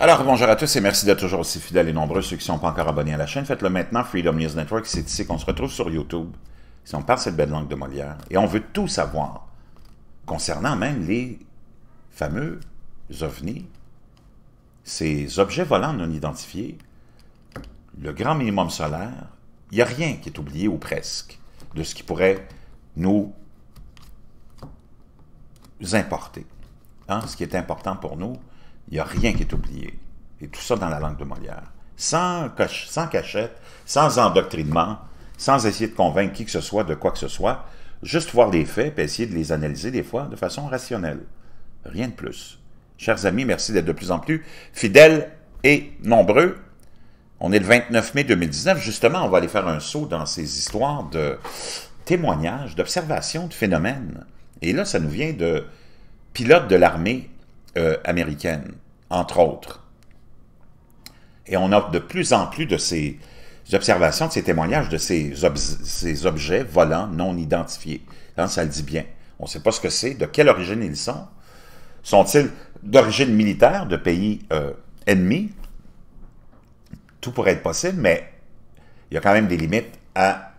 Alors bonjour à tous et merci d'être toujours aussi fidèles et nombreux. Ceux qui ne sont pas encore abonnés à la chaîne, faites-le maintenant. Freedom News Network, c'est ici qu'on se retrouve sur YouTube. Si on parle cette belle langue de Molière et on veut tout savoir concernant même les fameux ovnis, ces objets volants non identifiés, le grand minimum solaire, il n'y a rien qui est oublié ou presque de ce qui pourrait nous importer. Hein? Ce qui est important pour nous, il n'y a rien qui est oublié. Et tout ça dans la langue de Molière. Sans, sans cachette, sans endoctrinement, sans essayer de convaincre qui que ce soit de quoi que ce soit, juste voir les faits et essayer de les analyser des fois de façon rationnelle. Rien de plus. Chers amis, merci d'être de plus en plus fidèles et nombreux. On est le 29 mai 2019. Justement, on va aller faire un saut dans ces histoires de témoignages, d'observations, de phénomènes. Et là, ça nous vient de pilotes de l'armée euh, américaines, entre autres. Et on a de plus en plus de ces observations, de ces témoignages, de ces, objets volants non identifiés. Hein, ça le dit bien. On ne sait pas ce que c'est, de quelle origine ils sont. Sont-ils d'origine militaire, de pays euh, ennemis? Tout pourrait être possible, mais il y a quand même des limites à,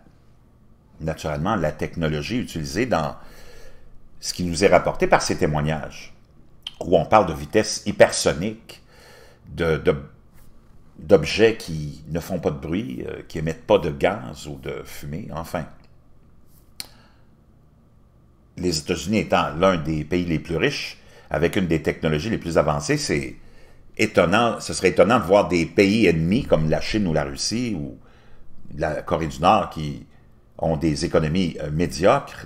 naturellement, la technologie utilisée dans ce qui nous est rapporté par ces témoignages où on parle de vitesse hypersonique, d'objets qui ne font pas de bruit, euh, qui émettent pas de gaz ou de fumée, enfin. Les États-Unis étant l'un des pays les plus riches, avec une des technologies les plus avancées, c'est étonnant, ce serait étonnant de voir des pays ennemis comme la Chine ou la Russie ou la Corée du Nord qui ont des économies euh, médiocres,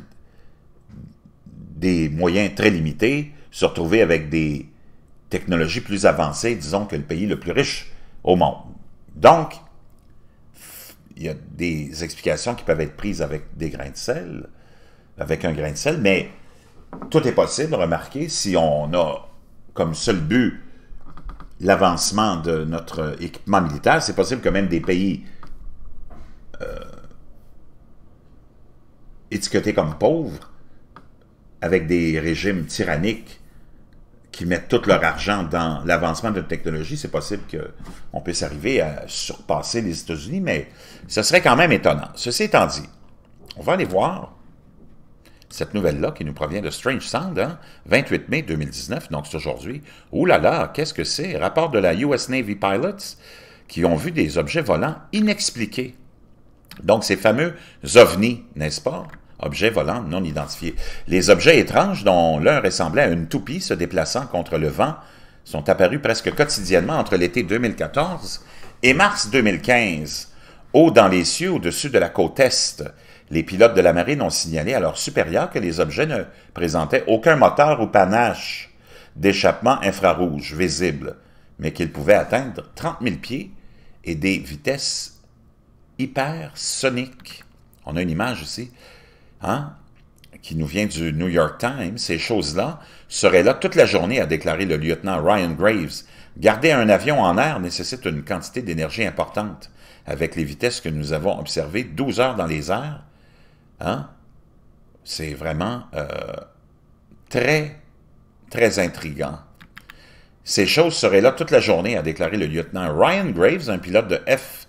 des moyens très limités, se retrouver avec des technologies plus avancées, disons, que le pays le plus riche au monde. Donc, il y a des explications qui peuvent être prises avec des grains de sel, avec un grain de sel, mais tout est possible, remarquez, si on a comme seul but l'avancement de notre équipement militaire, c'est possible que même des pays euh, étiquetés comme pauvres, avec des régimes tyranniques, qui mettent tout leur argent dans l'avancement de la technologie, c'est possible qu'on puisse arriver à surpasser les États-Unis, mais ce serait quand même étonnant. Ceci étant dit, on va aller voir cette nouvelle-là qui nous provient de Strange Sound, 28 hein? mai 2019, donc c'est aujourd'hui. Ouh là là, qu'est-ce que c'est? Rapport de la US Navy Pilots qui ont vu des objets volants inexpliqués. Donc ces fameux ovnis, n'est-ce pas? objets volants non identifiés. Les objets étranges dont l'un ressemblait à une toupie se déplaçant contre le vent sont apparus presque quotidiennement entre l'été 2014 et mars 2015. Haut dans les cieux, au-dessus de la côte Est, les pilotes de la marine ont signalé à leurs supérieurs que les objets ne présentaient aucun moteur ou panache d'échappement infrarouge visible, mais qu'ils pouvaient atteindre 30 000 pieds et des vitesses hypersoniques. On a une image ici Hein, qui nous vient du New York Times, ces choses-là, seraient là toute la journée, a déclaré le lieutenant Ryan Graves. Garder un avion en air nécessite une quantité d'énergie importante. Avec les vitesses que nous avons observées, 12 heures dans les airs, hein, c'est vraiment euh, très, très intriguant. Ces choses seraient là toute la journée, a déclaré le lieutenant Ryan Graves, un pilote de F,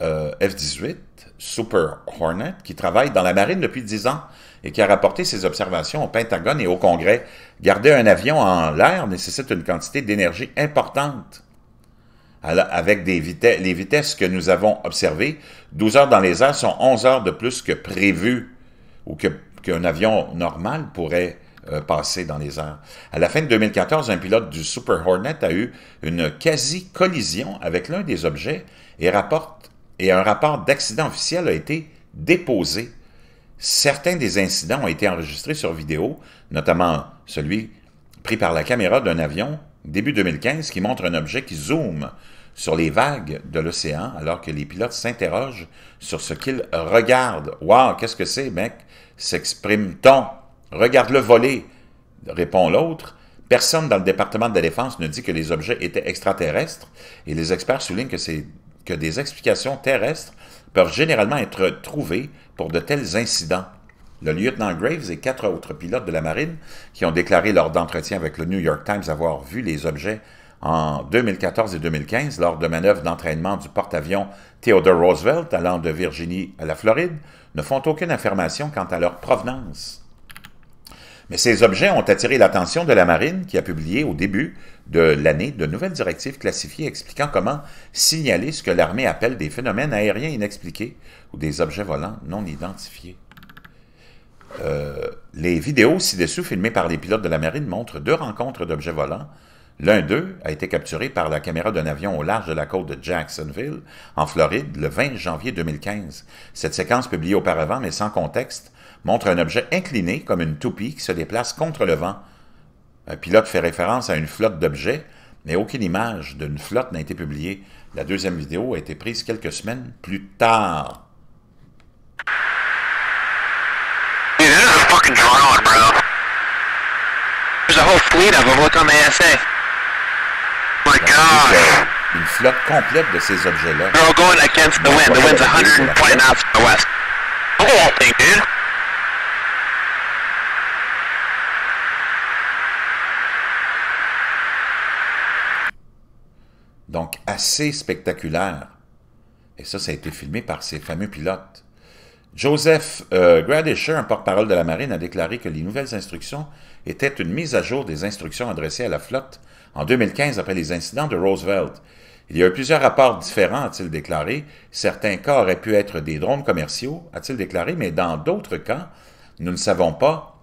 euh, F-18, Super Hornet, qui travaille dans la marine depuis 10 ans et qui a rapporté ses observations au Pentagone et au Congrès. Garder un avion en l'air nécessite une quantité d'énergie importante. avec des les vitesses que nous avons observées, 12 heures dans les airs sont 11 heures de plus que prévu ou qu'un avion normal pourrait euh, passer dans les airs. À la fin de 2014, un pilote du Super Hornet a eu une quasi-collision avec l'un des objets et rapporte et un rapport d'accident officiel a été déposé. Certains des incidents ont été enregistrés sur vidéo, notamment celui pris par la caméra d'un avion début 2015 qui montre un objet qui zoome sur les vagues de l'océan alors que les pilotes s'interrogent sur ce qu'ils regardent. Waouh, qu'est-ce que c'est, mec s'exprime-t-on. Regarde le voler, répond l'autre. Personne dans le département de la défense ne dit que les objets étaient extraterrestres et les experts soulignent que c'est que des explications terrestres peuvent généralement être trouvées pour de tels incidents. Le lieutenant Graves et quatre autres pilotes de la marine qui ont déclaré lors d'entretiens avec le New York Times avoir vu les objets en 2014 et 2015 lors de manœuvres d'entraînement du porte-avions Theodore Roosevelt allant de Virginie à la Floride ne font aucune affirmation quant à leur provenance. Mais ces objets ont attiré l'attention de la Marine qui a publié au début de l'année de nouvelles directives classifiées expliquant comment signaler ce que l'armée appelle des phénomènes aériens inexpliqués ou des objets volants non identifiés. Euh, les vidéos ci-dessous filmées par les pilotes de la Marine montrent deux rencontres d'objets volants. L'un d'eux a été capturé par la caméra d'un avion au large de la côte de Jacksonville, en Floride, le 20 janvier 2015. Cette séquence publiée auparavant, mais sans contexte, montre un objet incliné comme une toupie qui se déplace contre le vent. Un pilote fait référence à une flotte d'objets, mais aucune image d'une flotte n'a été publiée. La deuxième vidéo a été prise quelques semaines plus tard. Une flotte complète de ces objets-là. donc assez spectaculaire. Et ça, ça a été filmé par ces fameux pilotes. Joseph euh, Gradisher, un porte-parole de la marine, a déclaré que les nouvelles instructions étaient une mise à jour des instructions adressées à la flotte en 2015 après les incidents de Roosevelt. Il y a eu plusieurs rapports différents, a-t-il déclaré. Certains cas auraient pu être des drones commerciaux, a-t-il déclaré, mais dans d'autres cas, nous ne savons pas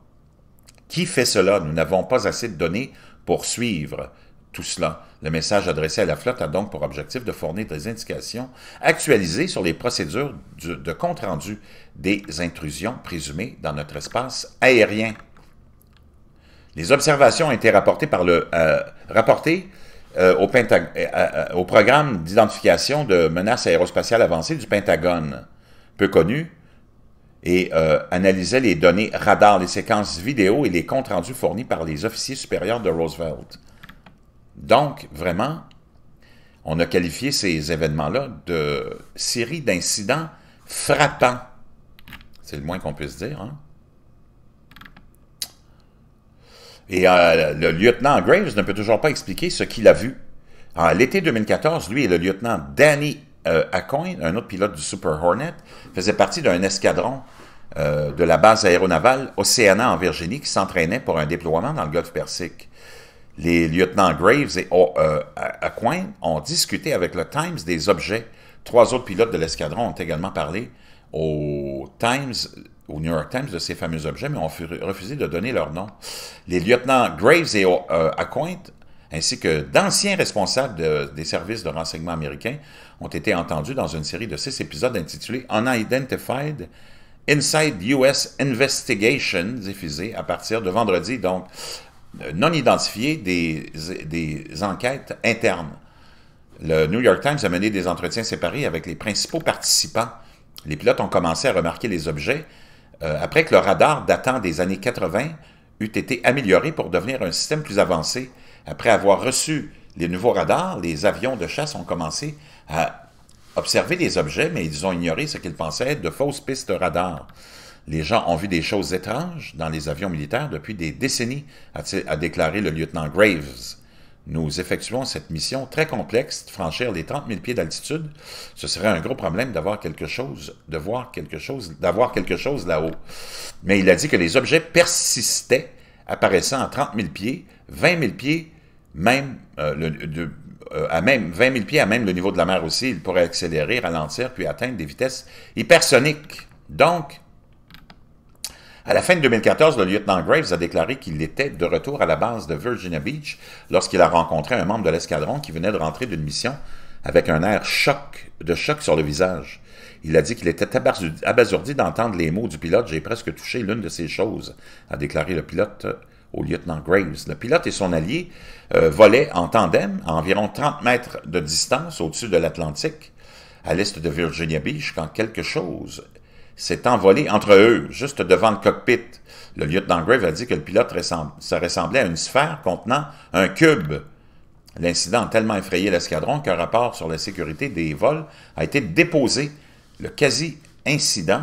qui fait cela. Nous n'avons pas assez de données pour suivre tout cela. Le message adressé à la flotte a donc pour objectif de fournir des indications actualisées sur les procédures de compte-rendu des intrusions présumées dans notre espace aérien. Les observations ont été rapportées, par le, euh, euh, au, euh, au, programme d'identification de menaces aérospatiales avancées du Pentagone, peu connu, et analysaient les données radar, les séquences vidéo et les comptes rendus fournis par les officiers supérieurs de Roosevelt. Donc, vraiment, on a qualifié ces événements-là de série d'incidents frappants. C'est le moins qu'on puisse dire. Hein. Et euh, le lieutenant Graves ne peut toujours pas expliquer ce qu'il a vu. En l'été 2014, lui et le lieutenant Danny euh, Acoin, un autre pilote du Super Hornet, faisaient partie d'un escadron euh, de la base aéronavale Oceana en Virginie qui s'entraînait pour un déploiement dans le Golfe Persique les lieutenants Graves et euh, ont discuté avec le Times des objets. Trois autres pilotes de l'escadron ont également parlé au Times, au New York Times de ces fameux objets, mais ont refusé de donner leur nom. Les lieutenants Graves et euh, ainsi que d'anciens responsables des services de renseignement américains, ont été entendus dans une série de six épisodes intitulés « Unidentified Inside US Investigation, diffusée à partir de vendredi. Donc, euh, non identifiés des, enquêtes internes. Le New York Times a mené des entretiens séparés avec les principaux participants. Les pilotes ont commencé à remarquer les objets euh, après que le radar datant des années 80 eût été amélioré pour devenir un système plus avancé. Après avoir reçu les nouveaux radars, les avions de chasse ont commencé à observer les objets, mais ils ont ignoré ce qu'ils pensaient être de fausses pistes radar. Les gens ont vu des choses étranges dans les avions militaires depuis des décennies, a, déclaré le lieutenant Graves. Nous effectuons cette mission très complexe, franchir les 30 000 pieds d'altitude. Ce serait un gros problème d'avoir quelque chose, de voir quelque chose, d'avoir quelque chose là-haut. Mais il a dit que les objets persistaient, apparaissant à 30 000 pieds, 20 000 pieds, même euh, le, euh, à même 20 pieds à même le niveau de la mer aussi. Il pourrait accélérer, ralentir, puis atteindre des vitesses hypersoniques. Donc, à la fin de 2014, le lieutenant Graves a déclaré qu'il était de retour à la base de Virginia Beach lorsqu'il a rencontré un membre de l'escadron qui venait de rentrer d'une mission avec un air choc, de choc sur le visage. Il a dit qu'il était abasourdi d'entendre les mots du pilote. J'ai presque touché l'une de ces choses, a déclaré le pilote euh, au lieutenant Graves. Le pilote et son allié euh, volaient en tandem à environ 30 mètres de distance au-dessus de l'Atlantique, à l'est de Virginia Beach, quand quelque chose s'est envolé entre eux, juste devant le cockpit. Le lieutenant Grave a dit que le pilote ressemblait à une sphère contenant un cube. L'incident a tellement effrayé l'escadron qu'un rapport sur la sécurité des vols a été déposé. Le quasi-incident,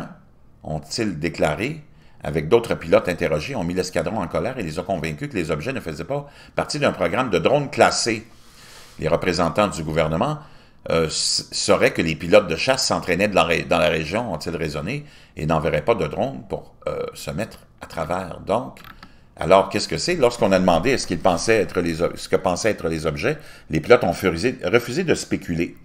ont-ils déclaré, avec d'autres pilotes interrogés, ont mis l'escadron en colère et les ont convaincus que les objets ne faisaient pas partie d'un programme de drones classés. Les représentants du gouvernement euh, saurait que les pilotes de chasse s'entraînaient dans la région, ont-ils raisonné, et n'enverraient pas de drones pour euh, se mettre à travers. Donc, alors, qu'est-ce que c'est? Lorsqu'on a demandé ce qu'ils pensaient être les, ce que pensaient être les objets, les pilotes ont refusé de spéculer.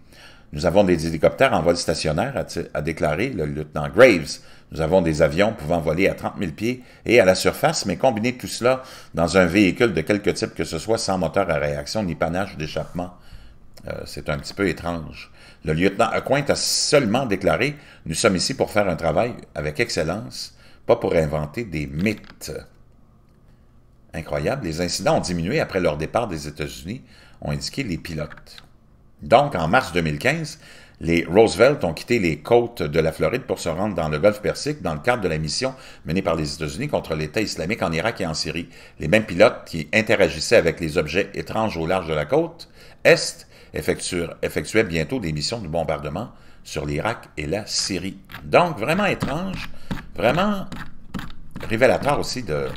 Nous avons des hélicoptères en vol stationnaire, a, déclaré le lieutenant Graves. Nous avons des avions pouvant voler à 30 000 pieds et à la surface, mais combiner tout cela dans un véhicule de quelque type que ce soit sans moteur à réaction ni panache d'échappement euh, c'est un petit peu étrange. Le lieutenant Acoint a seulement déclaré « Nous sommes ici pour faire un travail avec excellence, pas pour inventer des mythes. » Incroyable, les incidents ont diminué après leur départ des États-Unis, ont indiqué les pilotes. Donc, en mars 2015, les Roosevelt ont quitté les côtes de la Floride pour se rendre dans le golfe Persique dans le cadre de la mission menée par les États-Unis contre l'État islamique en Irak et en Syrie. Les mêmes pilotes qui interagissaient avec les objets étranges au large de la côte est effectuait bientôt des missions de bombardement sur l'Irak et la Syrie. Donc, vraiment étrange, vraiment révélateur aussi de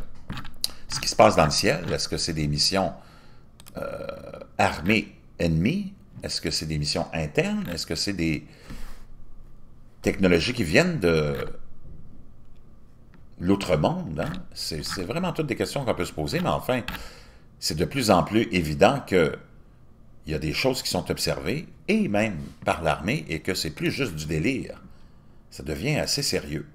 ce qui se passe dans le ciel. Est-ce que c'est des missions euh, armées ennemies? Est-ce que c'est des missions internes? Est-ce que c'est des technologies qui viennent de l'autre monde hein? C'est vraiment toutes des questions qu'on peut se poser, mais enfin, c'est de plus en plus évident que il y a des choses qui sont observées, et même par l'armée, et que c'est plus juste du délire. Ça devient assez sérieux.